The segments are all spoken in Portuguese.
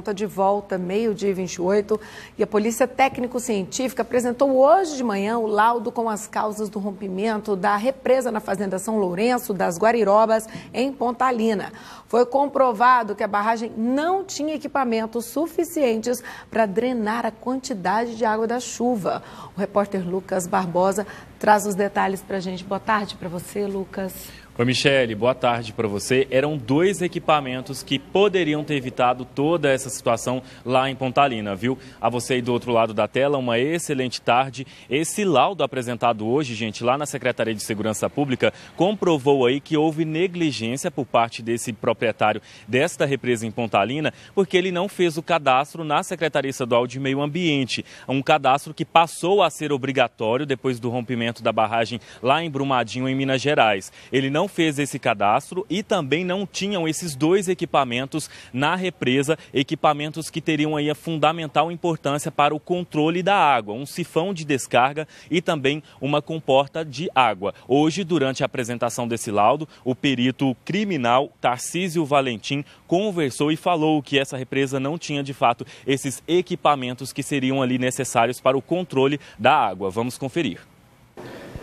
está de volta, meio-dia 28, e a Polícia Técnico-Científica apresentou hoje de manhã o laudo com as causas do rompimento da represa na Fazenda São Lourenço das Guarirobas, em Pontalina. Foi comprovado que a barragem não tinha equipamentos suficientes para drenar a quantidade de água da chuva. O repórter Lucas Barbosa traz os detalhes para a gente. Boa tarde para você, Lucas. Oi, Michele, boa tarde para você. Eram dois equipamentos que poderiam ter evitado toda essa situação lá em Pontalina, viu? A você aí do outro lado da tela, uma excelente tarde. Esse laudo apresentado hoje, gente, lá na Secretaria de Segurança Pública, comprovou aí que houve negligência por parte desse proprietário desta represa em Pontalina, porque ele não fez o cadastro na Secretaria Estadual de Meio Ambiente. Um cadastro que passou a ser obrigatório depois do rompimento da barragem lá em Brumadinho, em Minas Gerais. Ele não não fez esse cadastro e também não tinham esses dois equipamentos na represa, equipamentos que teriam aí a fundamental importância para o controle da água, um sifão de descarga e também uma comporta de água. Hoje, durante a apresentação desse laudo, o perito criminal Tarcísio Valentim conversou e falou que essa represa não tinha de fato esses equipamentos que seriam ali necessários para o controle da água. Vamos conferir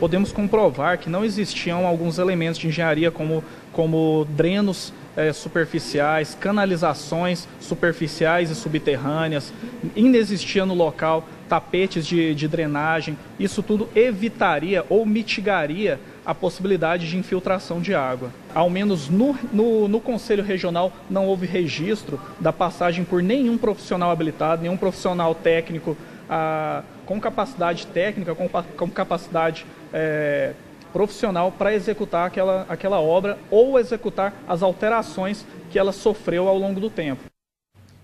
podemos comprovar que não existiam alguns elementos de engenharia como, como drenos é, superficiais, canalizações superficiais e subterrâneas, inexistia no local tapetes de, de drenagem. Isso tudo evitaria ou mitigaria a possibilidade de infiltração de água. Ao menos no, no, no, Conselho Regional não houve registro da passagem por nenhum profissional habilitado, nenhum profissional técnico ah, com capacidade técnica, com, com capacidade é, profissional para executar aquela, aquela obra ou executar as alterações que ela sofreu ao longo do tempo.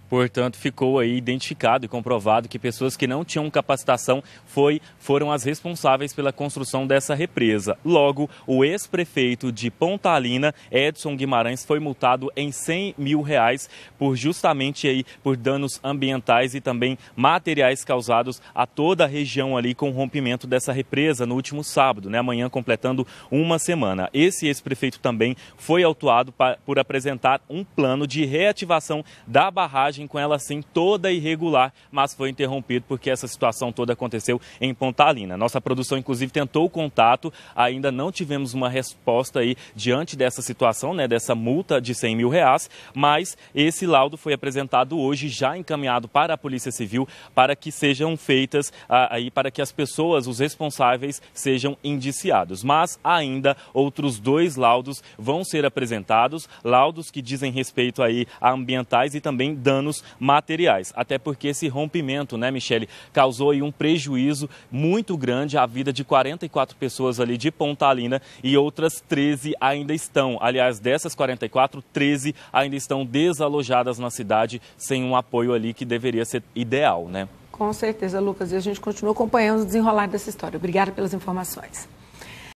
Portanto, ficou aí identificado e comprovado que pessoas que não tinham capacitação foi, foram as responsáveis pela construção dessa represa. Logo, o ex-prefeito de Pontalina, Edson Guimarães, foi multado em 100 mil reais por justamente aí por danos ambientais e também materiais causados a toda a região ali com o rompimento dessa represa no último sábado, né? Amanhã completando uma semana. Esse ex-prefeito também foi autuado pra, por apresentar um plano de reativação da barragem viagem com ela sim toda irregular, mas foi interrompido porque essa situação toda aconteceu em Pontalina. Nossa produção inclusive tentou o contato, ainda não tivemos uma resposta aí diante dessa situação, né, dessa multa de 100 mil reais, mas esse laudo foi apresentado hoje, já encaminhado para a Polícia Civil, para que sejam feitas ah, aí, para que as pessoas, os responsáveis, sejam indiciados. Mas ainda outros dois laudos vão ser apresentados, laudos que dizem respeito aí a ambientais e também danos danos materiais. Até porque esse rompimento, né, Michele, causou um prejuízo muito grande à vida de 44 pessoas ali de Pontalina e outras 13 ainda estão. Aliás, dessas 44, 13 ainda estão desalojadas na cidade sem um apoio ali que deveria ser ideal, né? Com certeza, Lucas. E a gente continua acompanhando o desenrolar dessa história. Obrigada pelas informações.